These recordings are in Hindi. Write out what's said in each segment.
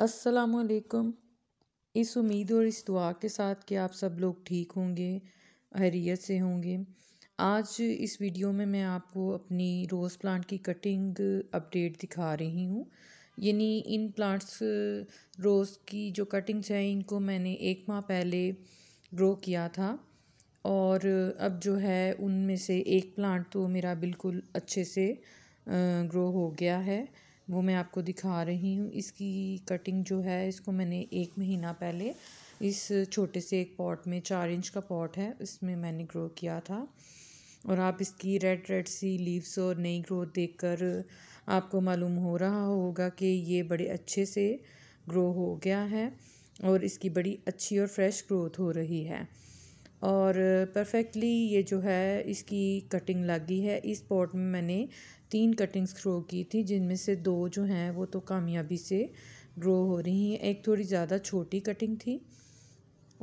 असलकुम इस उम्मीद और इस दुआ के साथ कि आप सब लोग ठीक होंगे हैरियत से होंगे आज इस वीडियो में मैं आपको अपनी रोज़ प्लांट की कटिंग अपडेट दिखा रही हूँ यानी इन प्लांट्स रोज़ की जो कटिंग्स हैं इनको मैंने एक माह पहले ग्रो किया था और अब जो है उनमें से एक प्लांट तो मेरा बिल्कुल अच्छे से ग्रो हो गया है वो मैं आपको दिखा रही हूँ इसकी कटिंग जो है इसको मैंने एक महीना पहले इस छोटे से एक पॉट में चार इंच का पॉट है इसमें मैंने ग्रो किया था और आप इसकी रेड रेड सी लीव्स और नई ग्रोथ देखकर आपको मालूम हो रहा होगा कि ये बड़े अच्छे से ग्रो हो गया है और इसकी बड़ी अच्छी और फ्रेश ग्रोथ हो रही है और परफेक्टली ये जो है इसकी कटिंग लगी है इस पॉट में मैंने तीन कटिंग्स ग्रो की थी जिनमें से दो जो हैं वो तो कामयाबी से ग्रो हो रही हैं एक थोड़ी ज़्यादा छोटी कटिंग थी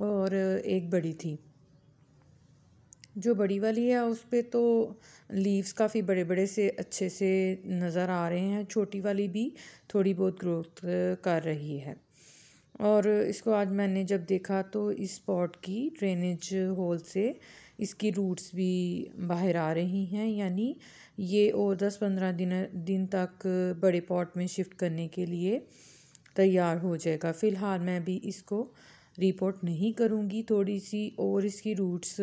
और एक बड़ी थी जो बड़ी वाली है उस पर तो लीव्स काफ़ी बड़े बड़े से अच्छे से नज़र आ रहे हैं छोटी वाली भी थोड़ी बहुत ग्रोथ कर रही है और इसको आज मैंने जब देखा तो इस पॉट की ड्रेनेज होल से इसकी रूट्स भी बाहर आ रही हैं यानी ये और दस पंद्रह दिन दिन तक बड़े पॉट में शिफ्ट करने के लिए तैयार हो जाएगा फ़िलहाल मैं भी इसको रिपोर्ट नहीं करूँगी थोड़ी सी और इसकी रूट्स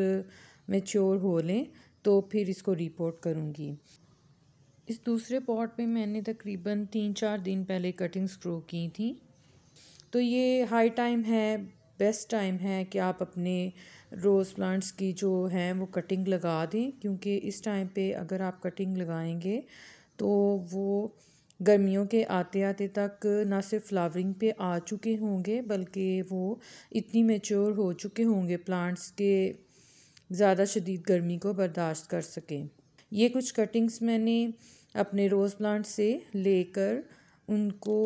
मेच्योर हो लें तो फिर इसको रिपोर्ट करूँगी इस दूसरे पॉट पे मैंने तकरीबन तीन चार दिन पहले कटिंग्स ग्रो की थी तो ये हाई टाइम है बेस्ट टाइम है कि आप अपने रोज़ प्लांट्स की जो हैं वो कटिंग लगा दें क्योंकि इस टाइम पे अगर आप कटिंग लगाएंगे तो वो गर्मियों के आते आते तक ना सिर्फ फ्लावरिंग पे आ चुके होंगे बल्कि वो इतनी मेच्योर हो चुके होंगे प्लांट्स के ज़्यादा शदीद गर्मी को बर्दाश्त कर सकें ये कुछ कटिंग्स मैंने अपने रोज़ प्लांट से लेकर उनको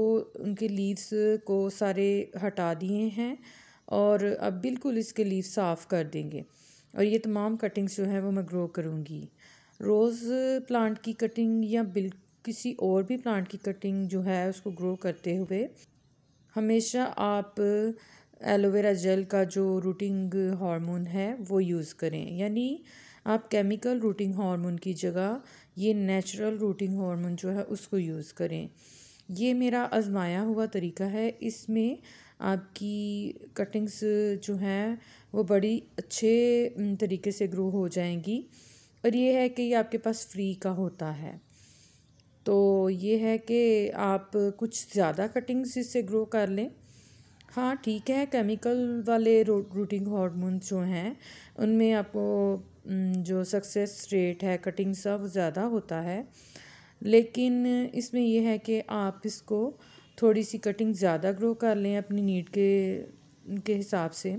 उनके लीव्स को सारे हटा दिए हैं और अब बिल्कुल इसके लीव साफ़ कर देंगे और ये तमाम कटिंग्स जो हैं वो मैं ग्रो करूँगी रोज़ प्लांट की कटिंग या बिल किसी और भी प्लांट की कटिंग जो है उसको ग्रो करते हुए हमेशा आप एलोवेरा जेल का जो रूटिंग हार्मोन है वो यूज़ करें यानी आप केमिकल रूटिंग हार्मोन की जगह ये नेचुरल रूटिंग हार्मोन जो है उसको यूज़ करें ये मेरा आजमाया हुआ तरीका है इसमें आपकी कटिंग्स जो हैं वो बड़ी अच्छे तरीके से ग्रो हो जाएंगी और ये है कि ये आपके पास फ्री का होता है तो ये है कि आप कुछ ज़्यादा कटिंग्स इससे ग्रो कर लें हाँ ठीक है केमिकल वाले रो, रूटिंग हार्मोन्स जो हैं उनमें आपको जो सक्सेस रेट है कटिंग्स का वो ज़्यादा होता है लेकिन इसमें यह है कि आप इसको थोड़ी सी कटिंग ज़्यादा ग्रो कर लें अपनी नीड के के हिसाब से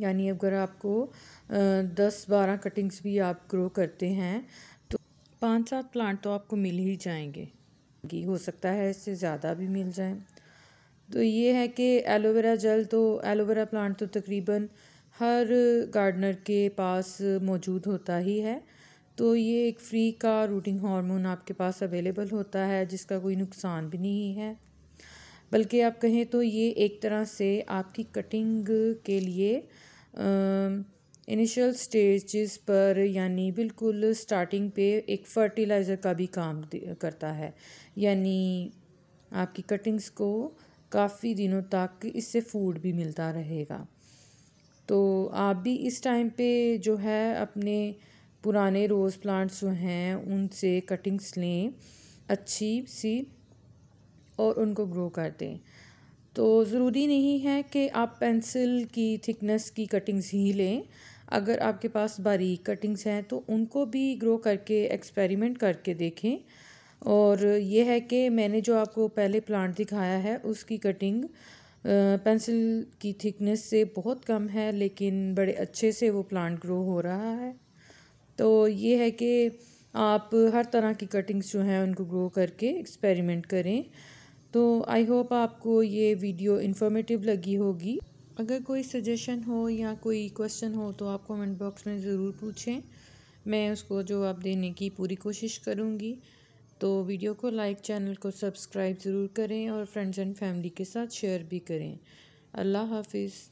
यानी अगर आपको दस बारह कटिंग्स भी आप ग्रो करते हैं तो पाँच सात प्लांट तो आपको मिल ही जाएंगे कि हो सकता है इससे ज़्यादा भी मिल जाए तो ये है कि एलोवेरा जल तो एलोवेरा प्लांट तो तकरीबन हर गार्डनर के पास मौजूद होता ही है तो ये एक फ्री का रूटिंग हार्मोन आपके पास अवेलेबल होता है जिसका कोई नुकसान भी नहीं है बल्कि आप कहें तो ये एक तरह से आपकी कटिंग के लिए इनिशियल स्टेजेस पर यानी बिल्कुल स्टार्टिंग पे एक फर्टिलाइज़र का भी काम करता है यानी आपकी कटिंग्स को काफ़ी दिनों तक इससे फूड भी मिलता रहेगा तो आप भी इस टाइम पे जो है अपने पुराने रोज़ प्लांट्स जो हैं उनसे कटिंग्स लें अच्छी सी और उनको ग्रो कर दें तो ज़रूरी नहीं है कि आप पेंसिल की थिकनेस की कटिंग्स ही लें अगर आपके पास बारीक कटिंग्स हैं तो उनको भी ग्रो करके एक्सपेरिमेंट करके देखें और ये है कि मैंने जो आपको पहले प्लांट दिखाया है उसकी कटिंग पेंसिल की थिकनेस से बहुत कम है लेकिन बड़े अच्छे से वो प्लांट ग्रो हो रहा है तो ये है कि आप हर तरह की कटिंग्स जो हैं उनको ग्रो करके एक्सपेरिमेंट करें तो आई होप आपको ये वीडियो इन्फॉर्मेटिव लगी होगी अगर कोई सजेशन हो या कोई क्वेश्चन हो तो आप कमेंट बॉक्स में ज़रूर पूछें मैं उसको जवाब देने की पूरी कोशिश करूँगी तो वीडियो को लाइक चैनल को सब्सक्राइब ज़रूर करें और फ्रेंड्स एंड फैमिली के साथ शेयर भी करें अल्लाह हाफिज़